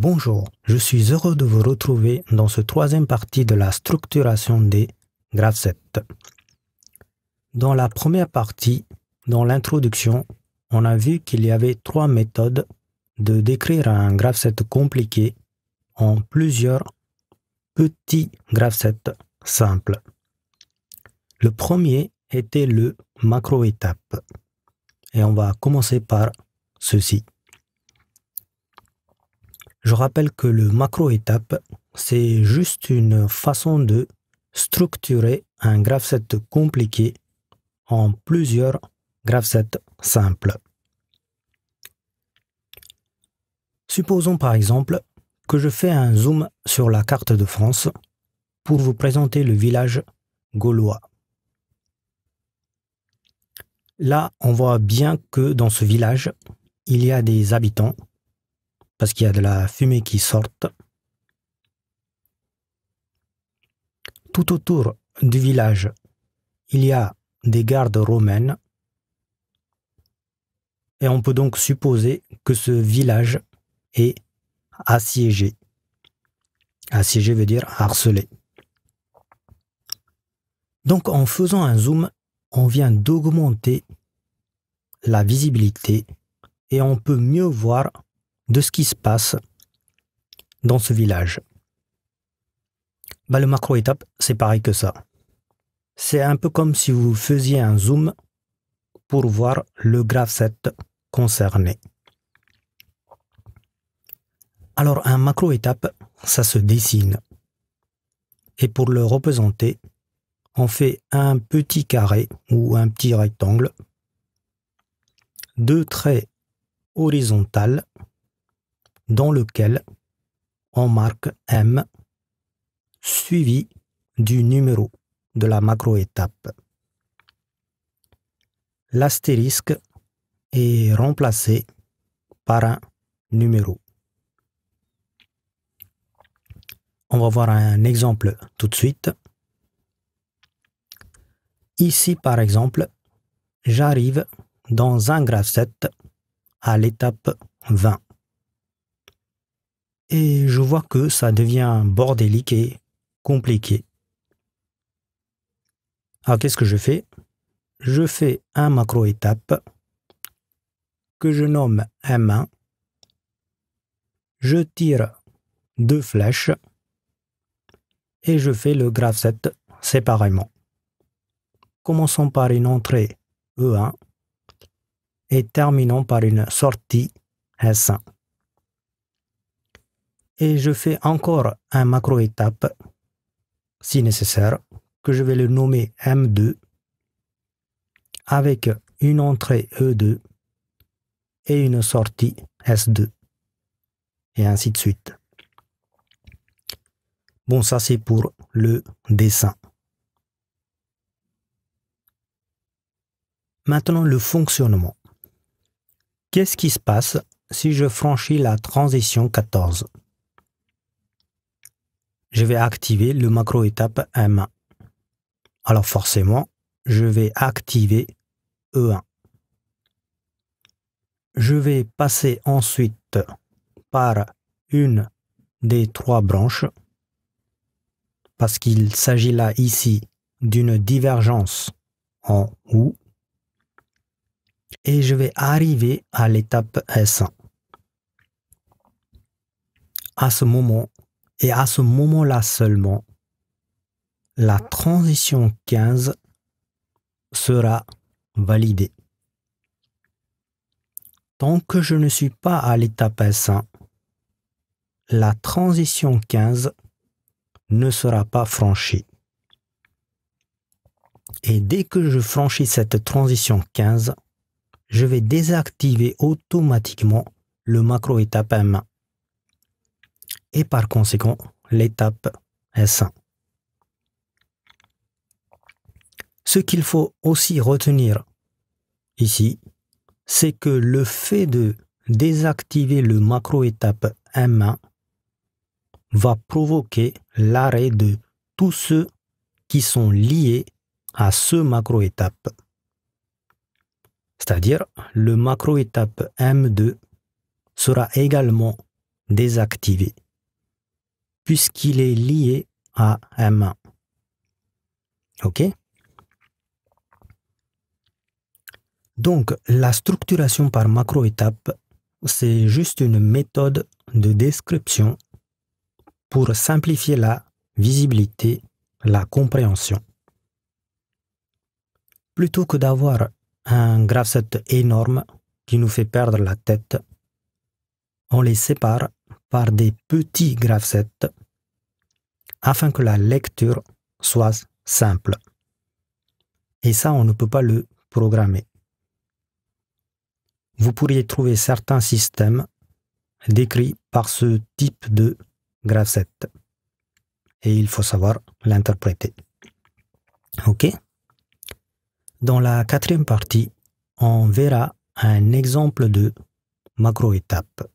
Bonjour, je suis heureux de vous retrouver dans ce troisième partie de la structuration des graphes 7. Dans la première partie, dans l'introduction, on a vu qu'il y avait trois méthodes de décrire un graphe compliqué en plusieurs petits graphes simples. Le premier était le macro-étape. Et on va commencer par ceci. Je rappelle que le macro-étape, c'est juste une façon de structurer un graphe set compliqué en plusieurs graphe simples. Supposons par exemple que je fais un zoom sur la carte de France pour vous présenter le village gaulois. Là, on voit bien que dans ce village, il y a des habitants parce qu'il y a de la fumée qui sort. Tout autour du village, il y a des gardes romaines et on peut donc supposer que ce village est assiégé. Assiégé veut dire harcelé. Donc en faisant un zoom, on vient d'augmenter la visibilité et on peut mieux voir de ce qui se passe dans ce village. Bah, le macro-étape, c'est pareil que ça. C'est un peu comme si vous faisiez un zoom pour voir le graphe 7 concerné. Alors un macro-étape, ça se dessine. Et pour le représenter, on fait un petit carré ou un petit rectangle, deux traits horizontaux dans lequel on marque M suivi du numéro de la macro-étape. L'astérisque est remplacé par un numéro. On va voir un exemple tout de suite. Ici, par exemple, j'arrive dans un graphe 7 à l'étape 20 et je vois que ça devient bordélique et compliqué. Alors qu'est-ce que je fais Je fais un macro étape que je nomme M1. Je tire deux flèches et je fais le graph set séparément. Commençons par une entrée E1 et terminons par une sortie S1 et je fais encore un macro étape, si nécessaire, que je vais le nommer M2 avec une entrée E2 et une sortie S2 et ainsi de suite. Bon, ça c'est pour le dessin. Maintenant le fonctionnement. Qu'est-ce qui se passe si je franchis la transition 14 je vais activer le macro étape m Alors forcément, je vais activer E1. Je vais passer ensuite par une des trois branches parce qu'il s'agit là ici d'une divergence en OU et je vais arriver à l'étape S1. À ce moment, et à ce moment-là seulement, la transition 15 sera validée. Tant que je ne suis pas à l'étape S1, la transition 15 ne sera pas franchie. Et dès que je franchis cette transition 15, je vais désactiver automatiquement le macro étape M1 et par conséquent, l'étape S1. Ce qu'il faut aussi retenir ici, c'est que le fait de désactiver le macro-étape M1 va provoquer l'arrêt de tous ceux qui sont liés à ce macro-étape. C'est-à-dire, le macro-étape M2 sera également désactivé puisqu'il est lié à M. OK Donc, la structuration par macro-étape, c'est juste une méthode de description pour simplifier la visibilité, la compréhension. Plutôt que d'avoir un graphset énorme qui nous fait perdre la tête, on les sépare par des petits gravesets afin que la lecture soit simple. Et ça, on ne peut pas le programmer. Vous pourriez trouver certains systèmes décrits par ce type de gravette Et il faut savoir l'interpréter. OK Dans la quatrième partie, on verra un exemple de macro-étape.